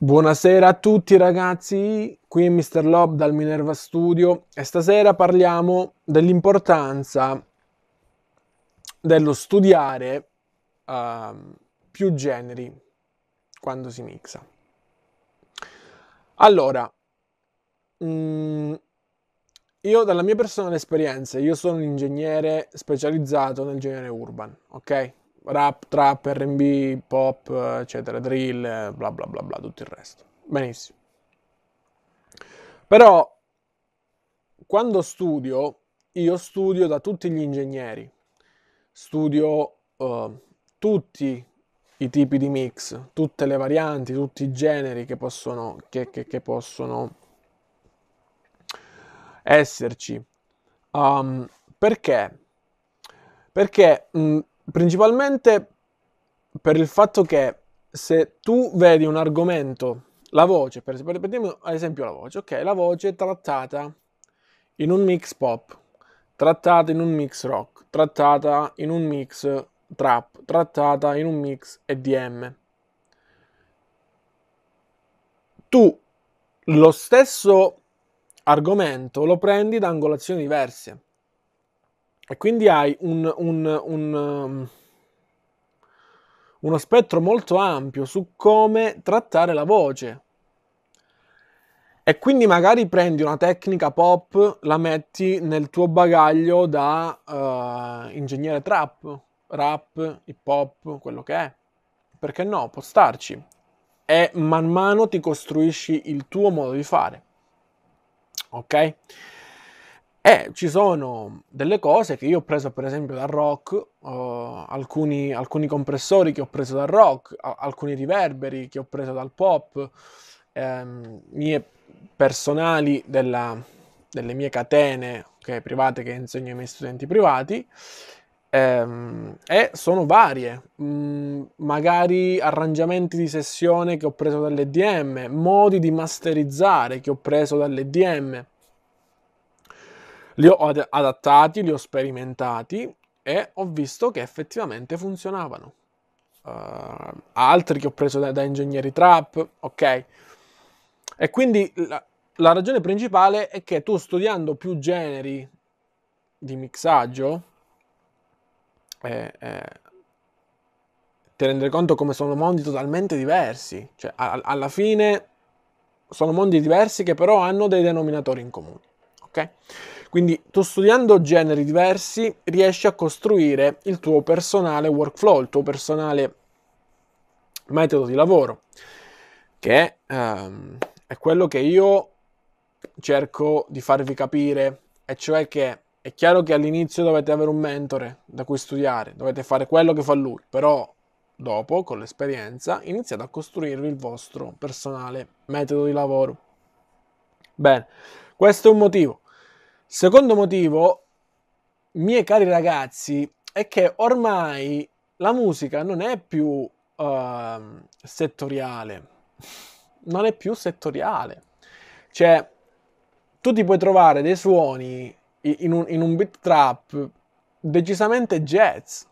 Buonasera a tutti ragazzi, qui è Mr. Lob dal Minerva Studio e stasera parliamo dell'importanza dello studiare uh, più generi quando si mixa. Allora, mh, mm, io dalla mia personale esperienza, io sono un ingegnere specializzato nel genere urban, ok? rap, trap, RB, pop, eccetera, drill, bla bla bla bla, tutto il resto. Benissimo. Però quando studio, io studio da tutti gli ingegneri, studio uh, tutti i tipi di mix, tutte le varianti, tutti i generi che possono, che, che, che possono esserci. Um, perché? Perché mh, Principalmente per il fatto che se tu vedi un argomento, la voce, per, per, per ad esempio la voce, ok, la voce trattata in un mix pop, trattata in un mix rock, trattata in un mix trap, trattata in un mix EDM. Tu lo stesso argomento lo prendi da angolazioni diverse. E quindi hai un, un, un, um, uno spettro molto ampio su come trattare la voce. E quindi magari prendi una tecnica pop, la metti nel tuo bagaglio da uh, ingegnere trap, rap, hip hop, quello che è. Perché no, può starci. E man mano ti costruisci il tuo modo di fare. Ok? E eh, ci sono delle cose che io ho preso per esempio da Rock, uh, alcuni, alcuni, compressori che ho preso dal Rock, a- alcuni riverberi che ho preso dal pop, ehm, mie personali della, delle mie catene okay, private che insegno ai miei studenti privati ehm, e sono varie, mm, magari arrangiamenti di sessione che ho preso dall'EDM, modi di masterizzare che ho preso dall'EDM, li ho adattati, li ho sperimentati e ho visto che effettivamente funzionavano. Uh, altri che ho preso da, da, ingegneri trap, ok. E quindi la, la ragione principale è che tu studiando più generi di mixaggio, eh, eh, ti rendi conto come sono mondi totalmente diversi. Cioè, a, alla fine sono mondi diversi che però hanno dei denominatori in comune ok? Quindi tu studiando generi diversi riesci a costruire il tuo personale workflow, il tuo personale metodo di lavoro, che ehm, è quello che io cerco di farvi capire, e cioè che è chiaro che all'inizio dovete avere un mentore da cui studiare, dovete fare quello che fa lui, però dopo, con l'esperienza, iniziate a costruirvi il vostro personale metodo di lavoro. Bene. Questo è un motivo. Secondo motivo, miei cari ragazzi, è che ormai la musica non è più uh, settoriale. Non è più settoriale. Cioè, tu ti puoi trovare dei suoni in un, in un beat trap decisamente jazz.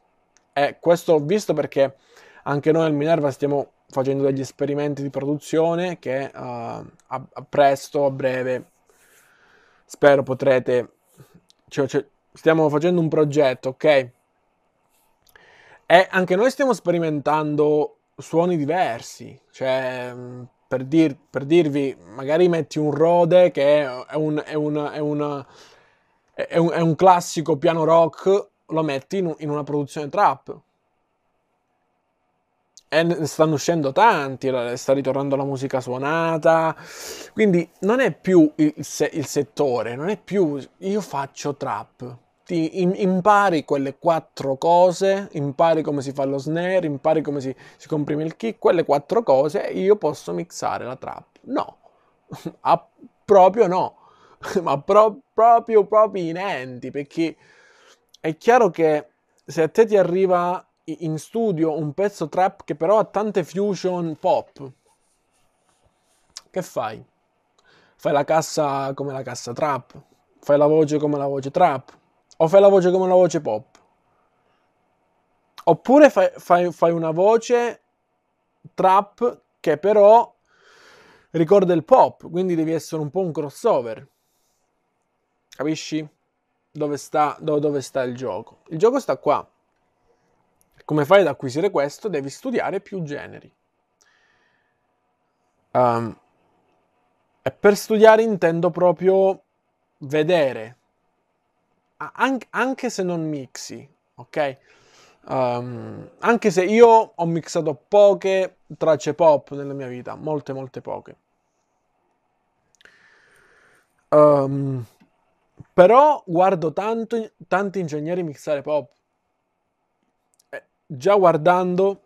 E questo ho visto perché anche noi al Minerva stiamo facendo degli esperimenti di produzione che uh, a, a presto, a breve, spero potrete... Cioè, cioè, stiamo facendo un progetto, ok? E anche noi stiamo sperimentando suoni diversi, cioè mm, per, dir, per dirvi, magari metti un Rode che è un, è un, è un, è un classico piano rock, lo metti in, in una produzione trap, e ne stanno uscendo tanti, sta ritornando la musica suonata, quindi non è più il, se- il settore, non è più io faccio trap, ti impari quelle quattro cose, impari come si fa lo snare, impari come si, si comprime il kick, quelle quattro cose io posso mixare la trap. No, ah, proprio no, ma pro- proprio proprio in enti, perché è chiaro che se a te ti arriva in studio un pezzo trap che però ha tante fusion pop, che fai? Fai la cassa come la cassa trap, fai la voce come la voce trap, o fai la voce come la voce pop. Oppure fai, fai, fai una voce trap che però ricorda il pop, quindi devi essere un po' un crossover. Capisci? Dove sta, dove, dove sta il gioco? Il gioco sta qua. Come fai ad acquisire questo? Devi studiare più generi. Um, e per studiare intendo proprio vedere, An- anche se non mixi, ok? Um, anche se io ho mixato poche tracce pop nella mia vita, molte, molte poche. Um, però guardo tanto, tanti ingegneri mixare pop già guardando,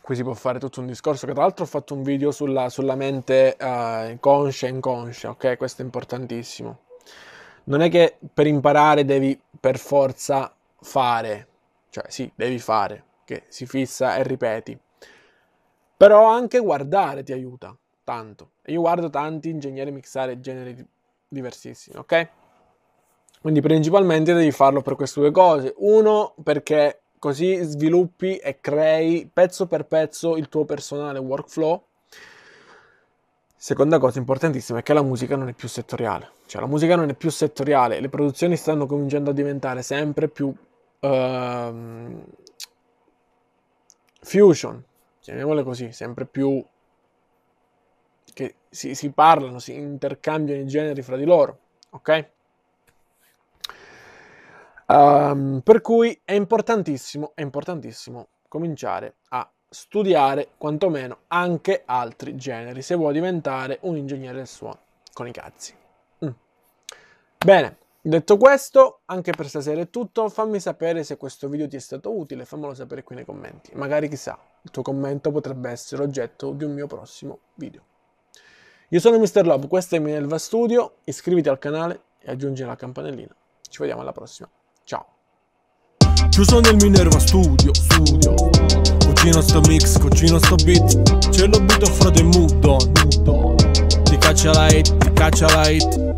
qui si può fare tutto un discorso, che tra l'altro ho fatto un video sulla, sulla mente uh, conscia e inconscia, ok? Questo è importantissimo. Non è che per imparare devi per forza fare, cioè sì, devi fare, che si fissa e ripeti. Però anche guardare ti aiuta tanto. Io guardo tanti ingegneri mixare generi diversissimi, ok? Quindi principalmente devi farlo per queste due cose. Uno, perché così sviluppi e crei pezzo per pezzo il tuo personale workflow. Seconda cosa importantissima è che la musica non è più settoriale. Cioè la musica non è più settoriale, le produzioni stanno cominciando a diventare sempre più uh, fusion, chiamiamole così, sempre più che si, si parlano, si intercambiano i generi fra di loro, ok? Um, per cui è importantissimo, è importantissimo cominciare a studiare quantomeno anche altri generi se vuoi diventare un ingegnere del suono con i cazzi. Mm. Bene, detto questo, anche per stasera è tutto. Fammi sapere se questo video ti è stato utile, fammelo sapere qui nei commenti. Magari chissà, il tuo commento potrebbe essere oggetto di un mio prossimo video. Io sono Mr. Love, questo è Minelva Studio, iscriviti al canale e aggiungi la campanellina. Ci vediamo alla prossima. Ciao. Chiuso nel Minerva Studio, studio. Cucino sto mix, cucino sto beat. Ce l'ho butto frate mudo, mudo. Ti caccia la hit, ti caccia la hit.